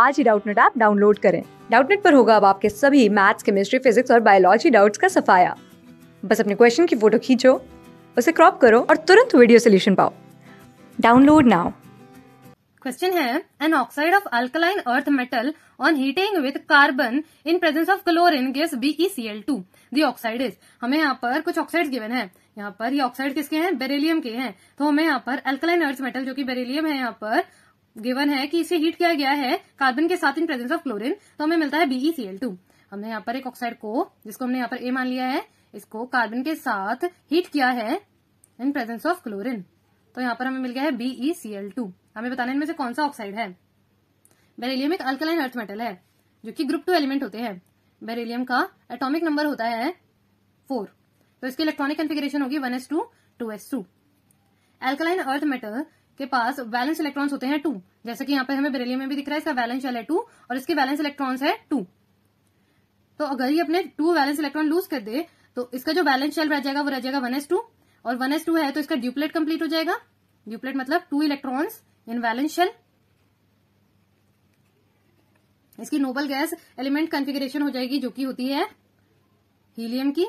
आज ही Doubtnut app download करें डाउटनेट पर होगा अब आपके सभी मैथ्स केमिस्ट्री फिजिक्स और बायोलॉजी डाउट्स का सफाया बस अपने क्वेश्चन की फोटो खींचो उसे क्रॉप करो और तुरंत वीडियो सोल्यूशन पाओ डाउनलोड नाउ क्वेश्चन है an oxide of alkaline earth metal on heating with carbon in presence of chlorine gives B E C L two the oxide is हमें यहाँ पर कुछ ऑक्साइड गिवन है यहाँ पर ये ऑक्साइड किसके हैं बेरिलियम के हैं तो हमें यहाँ पर अल्कलाइन अर्थ मेटल जो कि बेरिलियम है यहाँ पर गिवन है कि इसे हीट किया गया है कार्बन के साथ इन प्रेजेंस ऑफ क्लोरीन तो हमें मिलता है बीईसीएल टू हमने यहाँ पर एक ऑक्साइड को जिसको हमने यहाँ पर ए मान लिया है इसको कार्बन के साथ हीट किया है इन प्रेजेंस ऑफ क्लोरीन तो यहाँ पर हमें मिल गया है बीईसीएल टू हमें बताना इनमें से कौन सा ऑक्साइड है बेरेलियम एक अल्कलाइन अर्थ मेटल है जो कि ग्रुप टू एलिमेंट होते हैं बेरेलियम का एटॉमिक नंबर होता है फोर तो इसकी इलेक्ट्रॉनिक कन्फिग्रेशन होगी one s two two s two alkaline earth metal के पास वैलेंस इलेक्ट्रॉन्स होते हैं टू जैसे कि यहाँ पे हमें बेरेलियम में भी दिख रहा है इसका वैलेंस शेल है टू और इसके वैलेंस इलेक्ट्रॉन्स है टू तो अगर ये अपने टू वैलेंस इलेक्ट्रॉन लूज कर दे तो इसका जो वैलेंस शेल रह जाएगा वो रह जाएगा वन एस टू और वन एस टू है तो इसका ड्यूप्लेट कंप्लीट हो जाएगा ड्यूप्लेट मतलब two electrons in valence shell इसकी नोबल गैस एलिमेंट कन्फिग्रेशन हो जाएगी जो कि होती है हीलियम की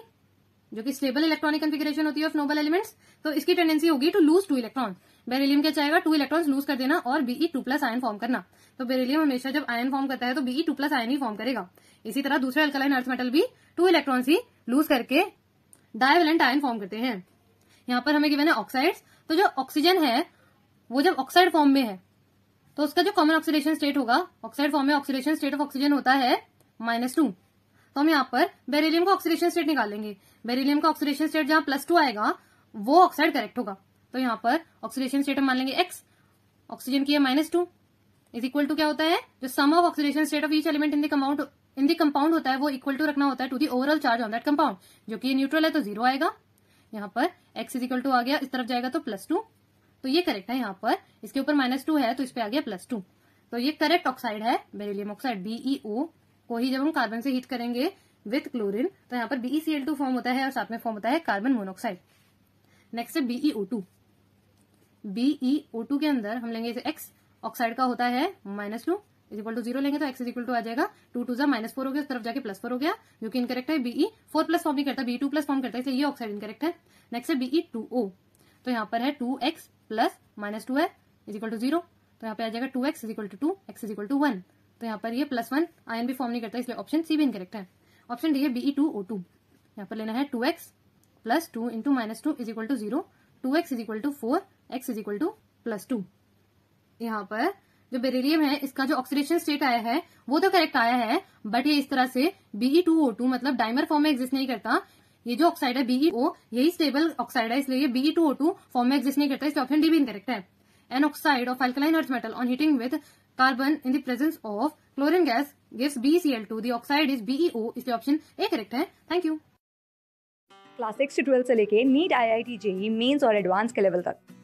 जो कि स्टेबल इलेक्ट्रॉनिक कन्फिग्रेशन होती है ऑफ नोबल एलिमेंट्स तो इसकी टेंडेंसी होगी to lose two electron beryllium क्या चाहेगा टू इलेक्ट्रॉन्स लूज कर देना और B E two plus ion form करना तो बेरिलियम हमेशा जब आयन फॉर्म करता है तो बीई टू प्लस आयन ही फॉर्म करेगा इसी तरह दूसरे अल्कलाइन अर्थ मेटल भी टू इलेक्ट्रॉन्स ही लूज करके डायवेलेंट आयन फॉर्म करते हैं यहाँ पर हमें गिवन है ऑक्साइड तो जो ऑक्सीजन है वो जब ऑक्साइड फॉर्म में है तो उसका जो कॉमन ऑक्सीडेशन स्टेट होगा ऑक्साइड फॉर्म में ऑक्सीडेशन स्टेट ऑफ ऑक्सीजन होता है माइनस टू तो हम यहाँ पर बेरिलियम का ऑक्सीडेशन स्टेट निकालेंगे बेरिलियम का ऑक्सीडेशन स्टेट जहां प्लस टू आएगा वो ऑक्साइड करेक्ट होगा तो यहाँ पर ऑक्सीडेशन स्टेट हम मान लेंगे एक्स ऑक्सीजन की है minus two is equal to क्या होता है जो sum of oxidation state of each element in the compound in the compound होता है वो इक्वल टू रखना होता है to the overall charge on that compound जो कि न्यूट्रल है तो जीरो आएगा यहाँ पर एक्स इज इक्वल टू आ गया इस तरफ जाएगा तो प्लस टू तो ये करेक्ट है यहाँ पर इसके ऊपर माइनस टू है तो इस पर आ गया प्लस टू तो ये करेक्ट ऑक्साइड है बेरिलियम ऑक्साइड बीईओ को ही जब हम कार्बन से हीट करेंगे विथ क्लोरिन तो यहाँ पर बीईसीएल टू फॉर्म होता है और साथ में फॉर्म होता है कार्बन मोनोक्साइड नेक्स्ट है B E O two e B E O two के अंदर हम लेंगे इसे एक्स ऑक्साइड का होता है minus two is equal to zero लेंगे तो एक्स इज इक्वल टू आ जाएगा टू टू जा माइनस फोर हो गया उस तरफ जाके प्लस फोर हो गया जो कि इनकरेक्ट है बीई फोर प्लस फॉर्म नहीं करता बी टू प्लस फॉर्म करता है इसलिए ये ऑक्साइड इनकरेक्ट है नेक्स्ट है बीई टू ओ तो यहाँ पर है two X plus minus two है इज इक्वल टू जीरो तो यहाँ पे आ जाएगा two X is equal to two X is equal to one तो यहाँ पर ये प्लस वन आयन भी फॉर्म नहीं करता इसलिए ऑप्शन सी भी इनकरेक्ट है ऑप्शन डी है बीई टू ओ टू यहाँ पर लेना है two X plus two into minus two is equal to zero two X is equal to four X is equal to plus two यहाँ पर जो बेरेलियम है इसका जो ऑक्सीडेशन स्टेट आया है वो तो करेक्ट आया है बट ये इस तरह से बीई टू ओ टू मतलब डायमर फॉर्म में एग्जिस्ट नहीं करता ये जो ऑक्साइड है बीई ओ यही स्टेबल ऑक्साइड है इसलिए B E two O two form में एग्जिस्ट नहीं करता इसलिए ऑप्शन डी भी इनकरेक्ट है an oxide of alkaline earth metal on heating with carbon in the presence of chlorine gas gives B C L two the oxide is O इसलिए option A correct है thank you class six twelfth से लेके NEET I I T JEE mains और advance के level तक